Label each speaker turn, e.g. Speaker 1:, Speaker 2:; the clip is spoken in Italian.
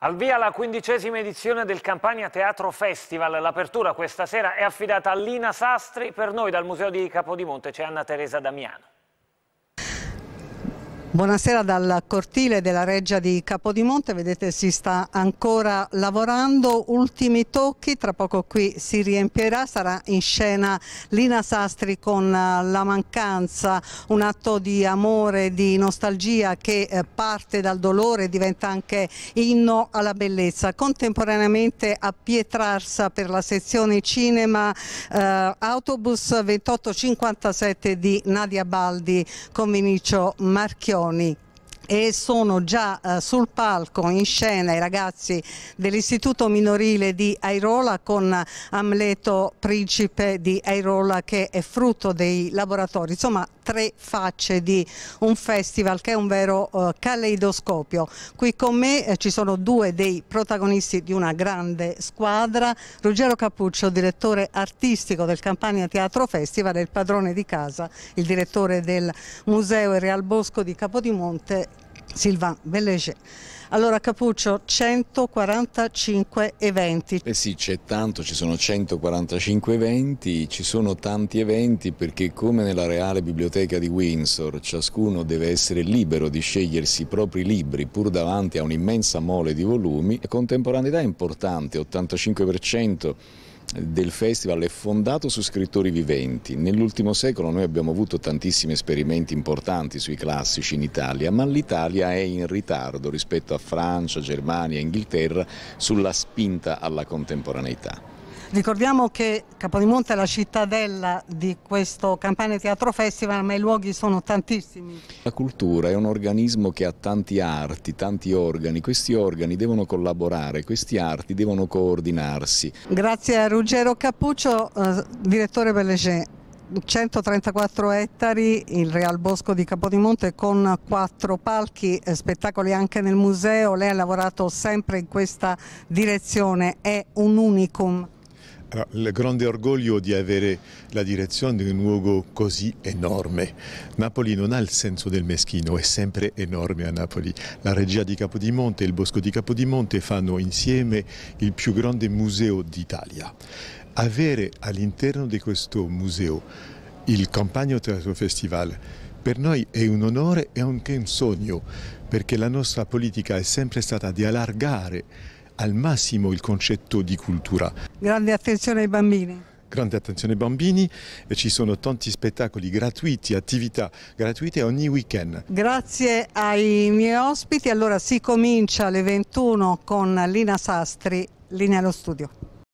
Speaker 1: Al via la quindicesima edizione del Campania Teatro Festival. L'apertura questa sera è affidata a Lina Sastri. Per noi dal Museo di Capodimonte c'è Anna Teresa Damiano.
Speaker 2: Buonasera dal cortile della Reggia di Capodimonte, vedete si sta ancora lavorando, ultimi tocchi, tra poco qui si riempirà, sarà in scena Lina Sastri con eh, La mancanza, un atto di amore, di nostalgia che eh, parte dal dolore e diventa anche inno alla bellezza. Contemporaneamente a Pietrarsa per la sezione cinema eh, Autobus 2857 di Nadia Baldi con Vinicio Marchiò অনেক e sono già eh, sul palco in scena i ragazzi dell'istituto minorile di Airola con Amleto Principe di Airola che è frutto dei laboratori, insomma tre facce di un festival che è un vero eh, caleidoscopio. Qui con me eh, ci sono due dei protagonisti di una grande squadra, Ruggero Capuccio, direttore artistico del Campania Teatro Festival e il padrone di casa, il direttore del Museo e Real Bosco di Capodimonte Silvan Bellege. Allora Capuccio, 145 eventi. Eh sì, c'è tanto, ci sono 145
Speaker 1: eventi, ci sono tanti eventi perché come nella Reale Biblioteca di Windsor ciascuno deve essere libero di scegliersi i propri libri pur davanti a un'immensa mole di volumi e contemporaneità importante, 85% del festival è fondato su scrittori viventi. Nell'ultimo secolo noi abbiamo avuto tantissimi esperimenti importanti sui classici in Italia, ma l'Italia è in ritardo rispetto a Francia, Germania, Inghilterra sulla spinta alla contemporaneità.
Speaker 2: Ricordiamo che Capodimonte è la cittadella di questo Campane Teatro Festival, ma i luoghi sono tantissimi.
Speaker 1: La cultura è un organismo che ha tanti arti, tanti organi, questi organi devono collaborare, questi arti devono coordinarsi.
Speaker 2: Grazie a Ruggero Cappuccio, eh, direttore Bellegè. 134 ettari, il Real Bosco di Capodimonte con quattro palchi, eh, spettacoli anche nel museo, lei ha lavorato sempre in questa direzione, è un unicum
Speaker 3: il grande orgoglio di avere la direzione di un luogo così enorme. Napoli non ha il senso del meschino, è sempre enorme a Napoli. La regia di Capodimonte e il bosco di Capodimonte fanno insieme il più grande museo d'Italia. Avere all'interno di questo museo il Campagno Teatro Festival per noi è un onore e anche un sogno, perché la nostra politica è sempre stata di allargare al massimo il concetto di cultura.
Speaker 2: Grande attenzione ai bambini
Speaker 3: grande attenzione ai bambini, e ci sono tanti spettacoli gratuiti, attività gratuite ogni weekend.
Speaker 2: Grazie ai miei ospiti, allora si comincia alle 21 con Lina Sastri, linea allo studio.